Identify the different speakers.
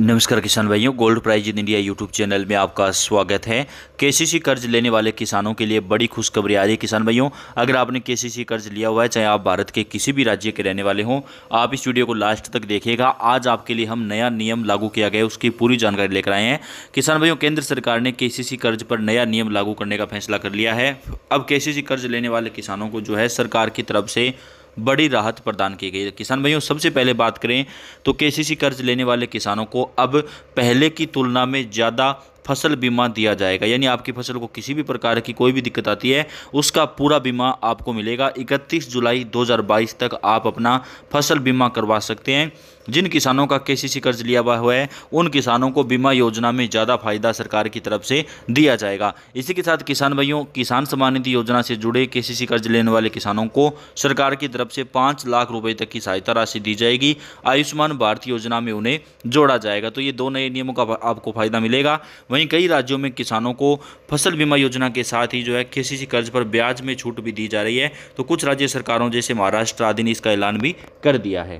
Speaker 1: नमस्कार किसान भाइयों gold prize in India YouTube channel में आपका स्वागत है केसीसी कर्ज लेने वाले किसानों के लिए बड़ी खुशखबरी आ रही है किसान भाइयों अगर आपने केसीसी कर्ज लिया हुआ है चाहे आप भारत के किसी भी राज्य के रहने वाले हों आप इस वीडियो को लास्ट तक देखिएगा आज आपके लिए हम नया नियम लागू किया गया उसकी पूरी जानकारी लेकर आए हैं किसान भाइयों केंद्र सरकार ने के कर्ज पर नया नियम लागू करने का फैसला कर लिया है अब के कर्ज लेने वाले किसानों को जो है सरकार की तरफ से बड़ी राहत प्रदान की गई किसान भाइयों सबसे पहले बात करें तो के कर्ज लेने वाले किसानों को अब पहले की तुलना में ज़्यादा फसल बीमा दिया जाएगा यानी आपकी फसल को किसी भी प्रकार की कोई भी दिक्कत आती है उसका पूरा बीमा आपको मिलेगा 31 जुलाई 2022 तक आप अपना फसल बीमा करवा सकते हैं जिन किसानों का केसीसी कर्ज लिया हुआ है उन किसानों को बीमा योजना में ज़्यादा फायदा सरकार की तरफ से दिया जाएगा इसी के साथ किसान भाइयों किसान सम्मान निधि योजना से जुड़े के कर्ज लेने वाले किसानों को सरकार की तरफ से पाँच लाख रुपये तक की सहायता राशि दी जाएगी आयुष्मान भारत योजना में उन्हें जोड़ा जाएगा तो ये दो नए नियमों का आपको फायदा मिलेगा वहीं कई राज्यों में किसानों को फसल बीमा योजना के साथ ही जो है के कर्ज पर ब्याज में छूट भी दी जा रही है तो कुछ राज्य सरकारों जैसे महाराष्ट्र आदि ने इसका ऐलान भी कर दिया है